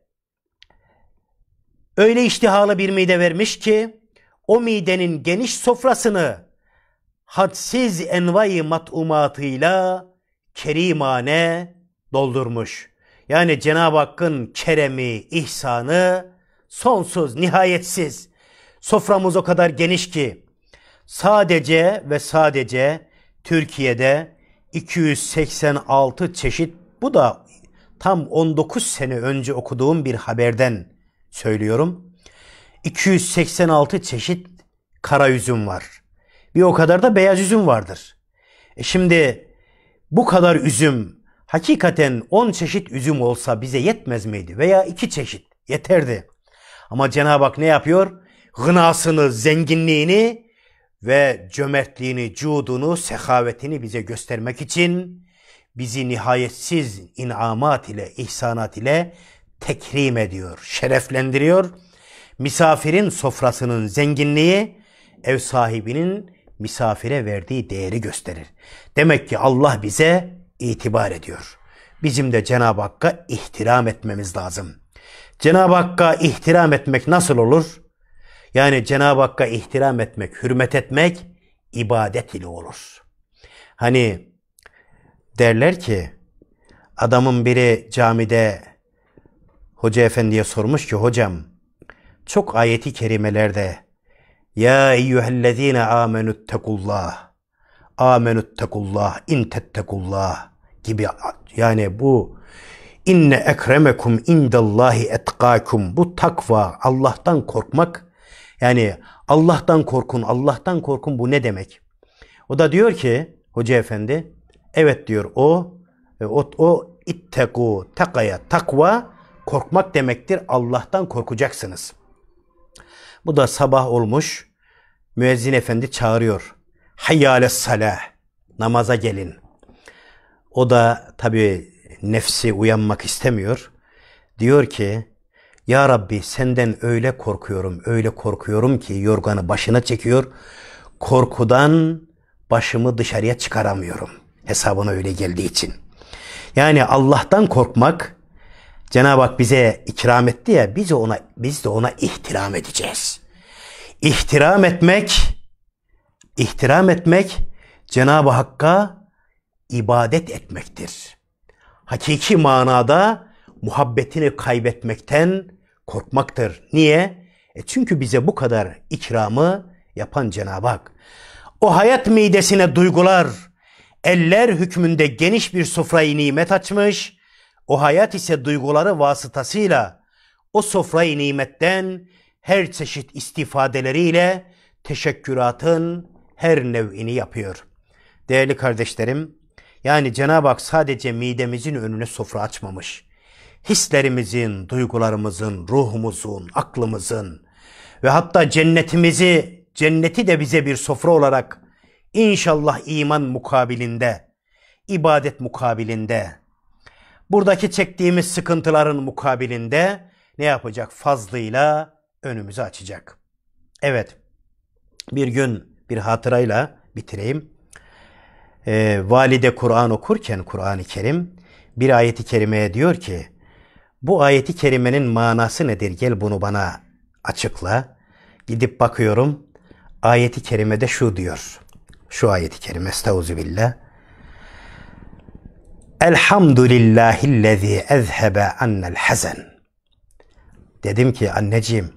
öyle iştihalı bir mide vermiş ki o midenin geniş sofrasını hadsiz envai matumatıyla kerimane doldurmuş. Yani Cenab-ı Hakk'ın keremi, ihsanı sonsuz, nihayetsiz. Soframız o kadar geniş ki sadece ve sadece Türkiye'de 286 çeşit bu da tam 19 sene önce okuduğum bir haberden söylüyorum. 286 çeşit kara üzüm var. Bir o kadar da beyaz üzüm vardır. E şimdi bu kadar üzüm hakikaten 10 çeşit üzüm olsa bize yetmez miydi? Veya 2 çeşit yeterdi. Ama Cenab-ı Hak ne yapıyor? Gınasını, zenginliğini ve cömertliğini, cudunu, sehavetini bize göstermek için bizi nihayetsiz inamat ile, ihsanat ile tekrim ediyor, şereflendiriyor.'' misafirin sofrasının zenginliği ev sahibinin misafire verdiği değeri gösterir. Demek ki Allah bize itibar ediyor. Bizim de Cenab-ı Hakk'a ihtiram etmemiz lazım. Cenab-ı Hakk'a ihtiram etmek nasıl olur? Yani Cenab-ı Hakk'a ihtiram etmek, hürmet etmek ibadet ile olur. Hani derler ki adamın biri camide hoca efendiye sormuş ki hocam çok ayeti kerimelerde Ya eyyühellezine amenüttekullah amenüttekullah intettekullah gibi yani bu inne ekremekum indallahi etkakum bu takva Allah'tan korkmak yani Allah'tan korkun Allah'tan korkun bu ne demek? O da diyor ki hoca efendi evet diyor o e, o, o itteku takaya takva korkmak demektir Allah'tan korkacaksınız.'' Bu da sabah olmuş. Müezzin efendi çağırıyor. Hayyâle salah. Namaza gelin. O da tabi nefsi uyanmak istemiyor. Diyor ki ya Rabbi senden öyle korkuyorum, öyle korkuyorum ki yorganı başına çekiyor. Korkudan başımı dışarıya çıkaramıyorum. Hesabına öyle geldiği için. Yani Allah'tan korkmak Cenab-ı Hak bize ikram etti ya biz de ona biz de ona ihtiram edeceğiz. İhtiram etmek ihtiram etmek Cenab-ı Hakk'a ibadet etmektir. Hakiki manada muhabbetini kaybetmekten korkmaktır. Niye? E çünkü bize bu kadar ikramı yapan Cenab-ı Hak. O hayat midesine duygular, eller hükmünde geniş bir sofrayı nimet açmış.'' O hayat ise duyguları vasıtasıyla o sofrayı nimetten her çeşit istifadeleriyle teşekküratın her nev'ini yapıyor. Değerli kardeşlerim, yani Cenab-ı Hak sadece midemizin önüne sofra açmamış. Hislerimizin, duygularımızın, ruhumuzun, aklımızın ve hatta cennetimizi, cenneti de bize bir sofra olarak inşallah iman mukabilinde, ibadet mukabilinde, buradaki çektiğimiz sıkıntıların mukabilinde ne yapacak? Fazlıyla önümüzü açacak. Evet bir gün bir hatırayla bitireyim. Ee, valide Kur'an okurken Kur'an-ı Kerim bir ayeti kerimeye diyor ki bu ayeti kerimenin manası nedir? Gel bunu bana açıkla. Gidip bakıyorum ayeti kerimede şu diyor. Şu ayeti kerime estağuzu billah. Elhamdülillahillezî ezhebe annel hazen. Dedim ki anneciğim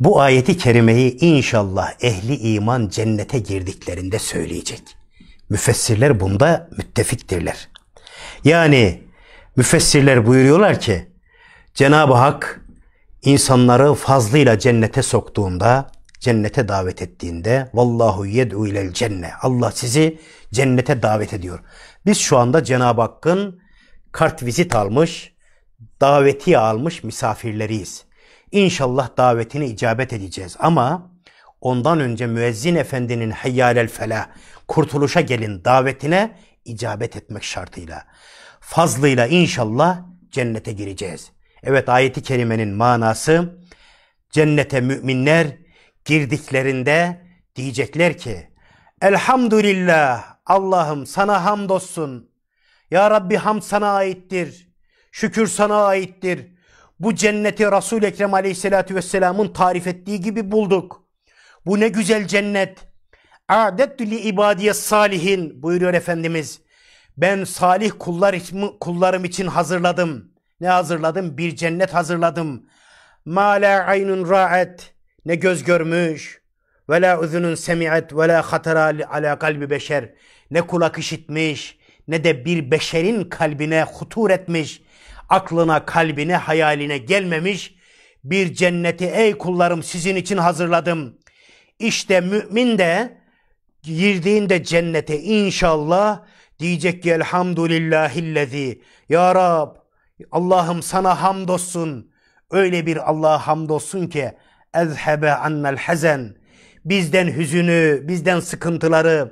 bu ayeti kerimeyi inşallah ehli iman cennete girdiklerinde söyleyecek. Müfessirler bunda müttefiktirler. Yani müfessirler buyuruyorlar ki Cenab-ı Hak insanları fazlıyla cennete soktuğunda, cennete davet ettiğinde vallahu yed'u ilel cenne. Allah sizi cennete davet ediyor. Biz şu anda Cenab-ı Hakk'ın vizit almış, daveti almış misafirleriyiz. İnşallah davetini icabet edeceğiz ama ondan önce müezzin efendinin hayyalel felah, kurtuluşa gelin davetine icabet etmek şartıyla. Fazlıyla inşallah cennete gireceğiz. Evet ayeti kerimenin manası cennete müminler girdiklerinde diyecekler ki Elhamdülillah Allah'ım sana hamdolsun. Ya Rabbi ham sana aittir. Şükür sana aittir. Bu cenneti resul Ekrem aleyhissalatü vesselamın tarif ettiği gibi bulduk. Bu ne güzel cennet. Adettü li ibadiye salihin buyuruyor Efendimiz. Ben salih kullar kullarım için hazırladım. Ne hazırladım? Bir cennet hazırladım. Ma la aynun ra'et. Ne göz görmüş. Ve la üzünün semi'et ve la hatara ala kalbi beşer ne kulak işitmiş, ne de bir beşerin kalbine hutur etmiş, aklına, kalbine, hayaline gelmemiş, bir cenneti ey kullarım sizin için hazırladım. İşte mümin de girdiğinde cennete inşallah diyecek ki elhamdülillahillezi ya Rab Allah'ım sana hamdolsun. Öyle bir Allah'a hamdolsun ki ezhebe annel hazen bizden hüzünü, bizden sıkıntıları,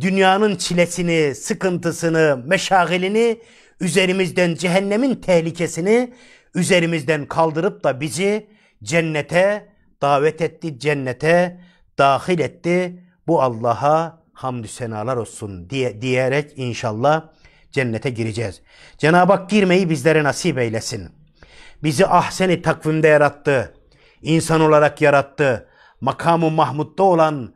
dünyanın çilesini, sıkıntısını, meşagalini, üzerimizden cehennemin tehlikesini üzerimizden kaldırıp da bizi cennete davet etti, cennete dahil etti. Bu Allah'a hamdü senalar olsun diye, diyerek inşallah cennete gireceğiz. Cenab-ı Hak girmeyi bizlere nasip eylesin. Bizi ahseni takvimde yarattı. İnsan olarak yarattı. Makamı Mahmud'da olan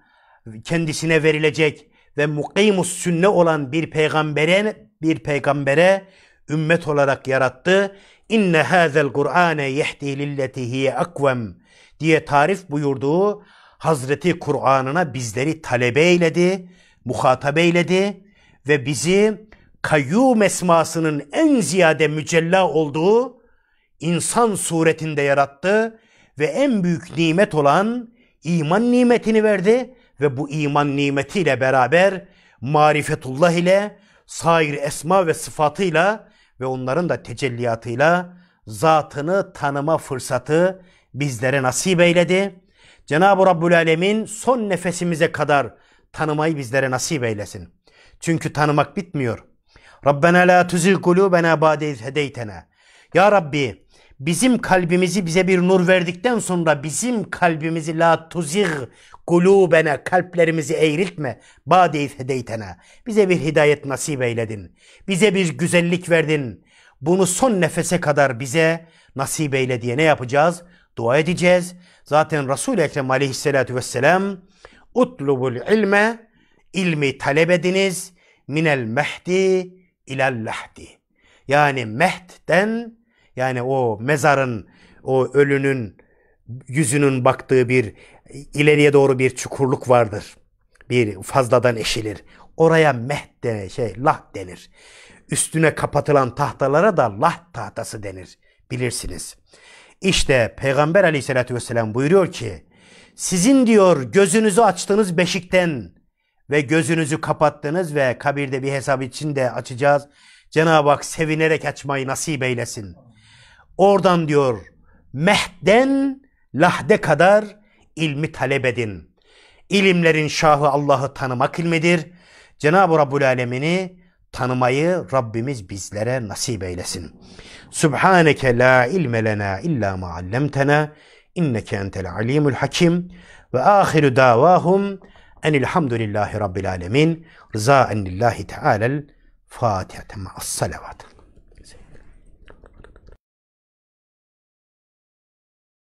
kendisine verilecek ve mukimus sünne olan bir peygambere bir peygambere ümmet olarak yarattı. İnne hazel Kur'ane yehdi lilleti hiye akvem diye tarif buyurduğu Hazreti Kur'an'ına bizleri talebe eyledi, muhatap eyledi ve bizi kayyum esmasının en ziyade mücella olduğu insan suretinde yarattı ve en büyük nimet olan iman nimetini verdi ve bu iman nimetiyle beraber marifetullah ile sair esma ve sıfatıyla ve onların da tecelliyatıyla zatını tanıma fırsatı bizlere nasip eyledi. Cenab-ı Rabbül Alemin son nefesimize kadar tanımayı bizlere nasip eylesin. Çünkü tanımak bitmiyor. Rabbena la tuzigh kulubena ba'de iz hedeytena. Ya Rabbi bizim kalbimizi bize bir nur verdikten sonra bizim kalbimizi la tuzigh kulubene kalplerimizi eğriltme. Bâdeyf hedeytena. Bize bir hidayet nasip eyledin. Bize bir güzellik verdin. Bunu son nefese kadar bize nasip eyle diye ne yapacağız? Dua edeceğiz. Zaten Resul-i Ekrem aleyhissalatu vesselam utlubul ilme ilmi talep ediniz minel mehdi ilal lahdi. Yani mehden yani o mezarın o ölünün yüzünün baktığı bir ileriye doğru bir çukurluk vardır. Bir fazladan eşilir. Oraya meh denir, şey lah denir. Üstüne kapatılan tahtalara da lah tahtası denir. Bilirsiniz. İşte Peygamber aleyhissalatü vesselam buyuruyor ki sizin diyor gözünüzü açtığınız beşikten ve gözünüzü kapattınız ve kabirde bir hesap için de açacağız. Cenab-ı Hak sevinerek açmayı nasip eylesin. Oradan diyor mehden lahde kadar ilmi talep edin. İlimlerin şahı Allah'ı tanımak ilmidir. Cenab-ı Rabbül Alemin'i tanımayı Rabbimiz bizlere nasip eylesin. Subhaneke la ilme lena illa ma allamtana inneke entel alimul hakim ve ahiru davahum enilhamdülillahi rabbil alemin rızaen lillahi teala'l Fatiha as salavat.